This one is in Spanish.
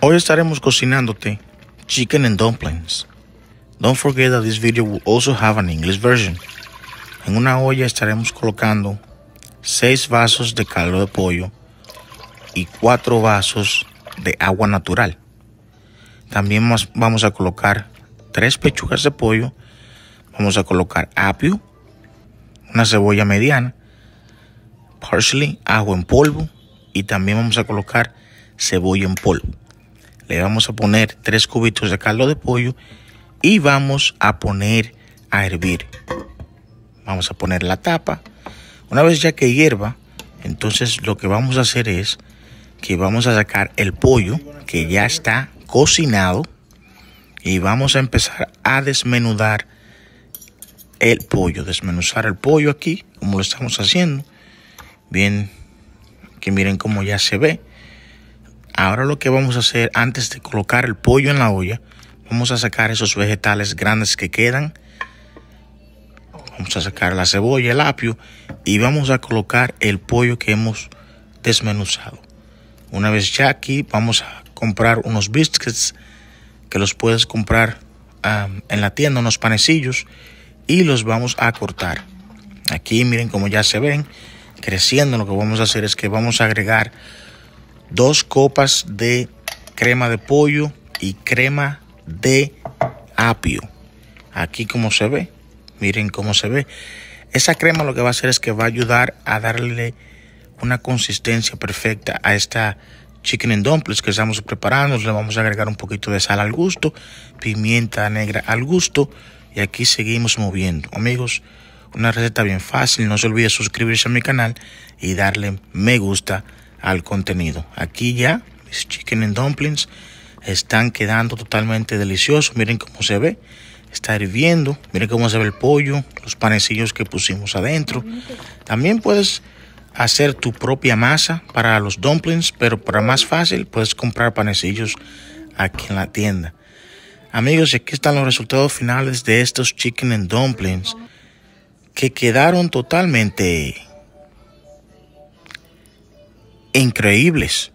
Hoy estaremos cocinándote chicken and dumplings. Don't forget that this video will also have an English version. En una olla estaremos colocando 6 vasos de caldo de pollo y 4 vasos de agua natural. También vamos a colocar 3 pechugas de pollo, vamos a colocar apio, una cebolla mediana, parsley, ajo en polvo y también vamos a colocar cebolla en polvo le vamos a poner tres cubitos de caldo de pollo y vamos a poner a hervir. Vamos a poner la tapa. Una vez ya que hierva, entonces lo que vamos a hacer es que vamos a sacar el pollo que ya está cocinado y vamos a empezar a desmenudar el pollo, desmenuzar el pollo aquí, como lo estamos haciendo. Bien, que miren cómo ya se ve. Ahora lo que vamos a hacer antes de colocar el pollo en la olla, vamos a sacar esos vegetales grandes que quedan. Vamos a sacar la cebolla, el apio y vamos a colocar el pollo que hemos desmenuzado. Una vez ya aquí, vamos a comprar unos biscuits que los puedes comprar en la tienda, unos panecillos y los vamos a cortar. Aquí miren como ya se ven creciendo, lo que vamos a hacer es que vamos a agregar dos copas de crema de pollo y crema de apio. Aquí como se ve, miren cómo se ve. Esa crema lo que va a hacer es que va a ayudar a darle una consistencia perfecta a esta chicken and dumplings que estamos preparando. Le vamos a agregar un poquito de sal al gusto, pimienta negra al gusto y aquí seguimos moviendo. Amigos, una receta bien fácil. No se olvide suscribirse a mi canal y darle me gusta al contenido. Aquí ya mis chicken and dumplings están quedando totalmente deliciosos. Miren cómo se ve. Está hirviendo. Miren cómo se ve el pollo, los panecillos que pusimos adentro. También puedes hacer tu propia masa para los dumplings, pero para más fácil puedes comprar panecillos aquí en la tienda. Amigos, aquí están los resultados finales de estos chicken and dumplings que quedaron totalmente increíbles.